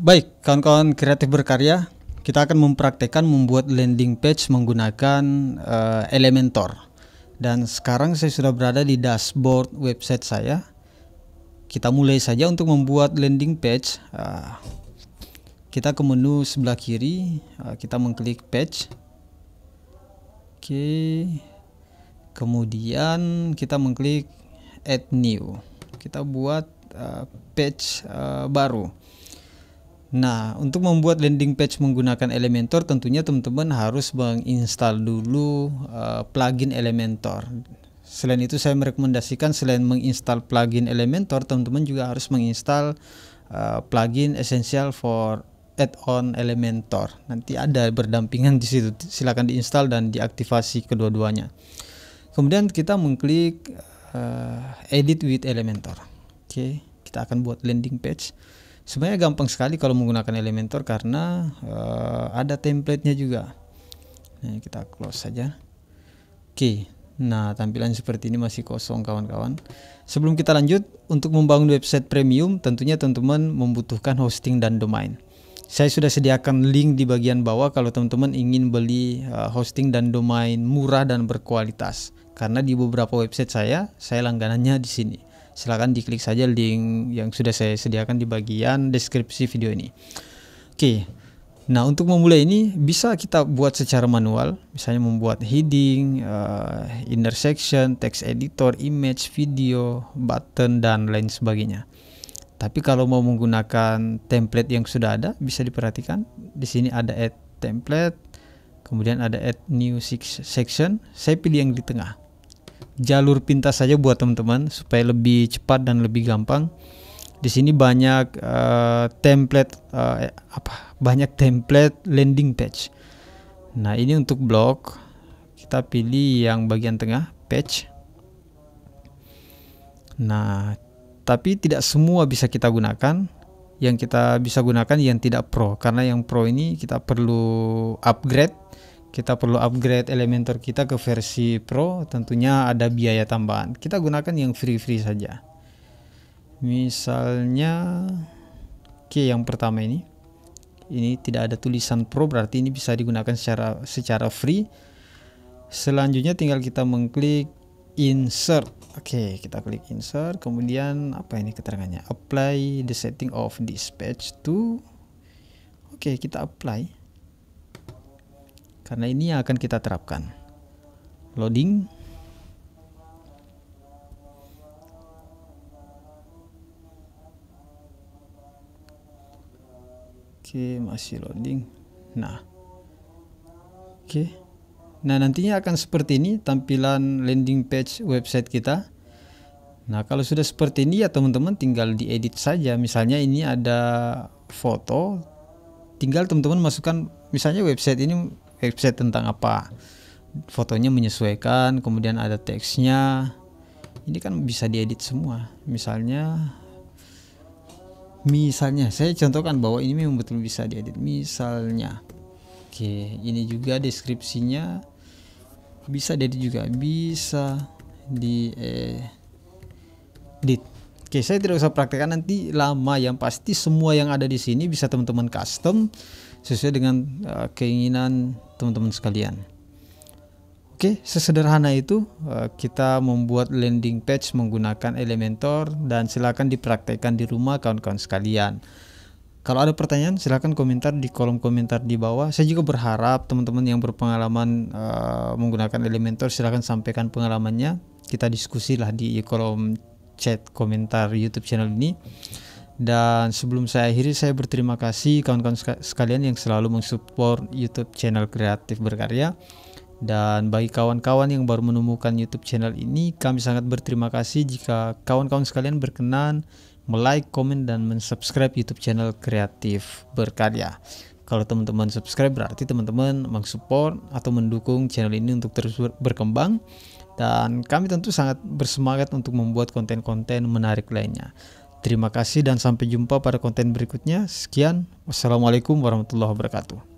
Baik, kawan-kawan kreatif berkarya, kita akan mempraktekkan membuat landing page menggunakan uh, Elementor. Dan sekarang saya sudah berada di dashboard website saya. Kita mulai saja untuk membuat landing page. Uh, kita ke menu sebelah kiri, uh, kita mengklik page. Oke. Okay. Kemudian kita mengklik add new. Kita buat uh, page uh, baru Nah, untuk membuat landing page menggunakan Elementor, tentunya teman-teman harus menginstal dulu uh, plugin Elementor. Selain itu, saya merekomendasikan selain menginstal plugin Elementor, teman-teman juga harus menginstal uh, plugin Essential for Add-on Elementor. Nanti ada berdampingan di situ. Silakan diinstal dan diaktifasi kedua-duanya. Kemudian kita mengklik uh, Edit with Elementor. Oke, okay, kita akan buat landing page. Sebenarnya gampang sekali kalau menggunakan Elementor karena uh, ada templatenya juga. Nah, kita close saja. Oke. Nah, tampilan seperti ini masih kosong kawan-kawan. Sebelum kita lanjut, untuk membangun website premium tentunya teman-teman membutuhkan hosting dan domain. Saya sudah sediakan link di bagian bawah kalau teman-teman ingin beli eh, hosting dan domain murah dan berkualitas. Karena di beberapa website saya, saya langganannya di sini silakan diklik saja link yang sudah saya sediakan di bagian deskripsi video ini. Oke, nah untuk memulai ini bisa kita buat secara manual, misalnya membuat heading, uh, intersection, text editor, image, video, button, dan lain sebagainya. Tapi kalau mau menggunakan template yang sudah ada, bisa diperhatikan di sini ada add template, kemudian ada add new section, saya pilih yang di tengah jalur pintas saja buat teman-teman supaya lebih cepat dan lebih gampang. Di sini banyak uh, template uh, apa? Banyak template landing page. Nah, ini untuk blog. Kita pilih yang bagian tengah page. Nah, tapi tidak semua bisa kita gunakan. Yang kita bisa gunakan yang tidak pro karena yang pro ini kita perlu upgrade kita perlu upgrade Elementor kita ke versi Pro, tentunya ada biaya tambahan. Kita gunakan yang free-free saja. Misalnya, oke yang pertama ini, ini tidak ada tulisan Pro berarti ini bisa digunakan secara secara free. Selanjutnya tinggal kita mengklik insert. Oke, kita klik insert. Kemudian apa ini keterangannya? Apply the setting of dispatch to. Oke, kita apply karena ini yang akan kita terapkan loading Oke, masih loading. Nah. Oke. Nah, nantinya akan seperti ini tampilan landing page website kita. Nah, kalau sudah seperti ini ya teman-teman tinggal diedit saja. Misalnya ini ada foto, tinggal teman-teman masukkan misalnya website ini website tentang apa fotonya menyesuaikan kemudian ada teksnya ini kan bisa diedit semua misalnya misalnya saya contohkan bahwa ini memang betul bisa diedit misalnya oke ini juga deskripsinya bisa diedit juga bisa di edit oke saya tidak usah praktekkan nanti lama yang pasti semua yang ada di sini bisa teman-teman custom sesuai dengan uh, keinginan teman-teman sekalian. Oke, sesederhana itu uh, kita membuat landing page menggunakan Elementor dan silakan dipraktekkan di rumah kawan-kawan sekalian. Kalau ada pertanyaan silakan komentar di kolom komentar di bawah. Saya juga berharap teman-teman yang berpengalaman uh, menggunakan Elementor silakan sampaikan pengalamannya. Kita diskusilah di kolom chat komentar YouTube channel ini. Dan sebelum saya akhiri, saya berterima kasih kawan-kawan sekalian yang selalu mensupport YouTube channel Kreatif Berkarya. Dan bagi kawan-kawan yang baru menemukan YouTube channel ini, kami sangat berterima kasih jika kawan-kawan sekalian berkenan melike, komen, dan mensubscribe YouTube channel Kreatif Berkarya. Kalau teman-teman subscribe berarti teman-teman mensupport atau mendukung channel ini untuk terus berkembang dan kami tentu sangat bersemangat untuk membuat konten-konten menarik lainnya. Terima kasih dan sampai jumpa pada konten berikutnya. Sekian, wassalamualaikum warahmatullahi wabarakatuh.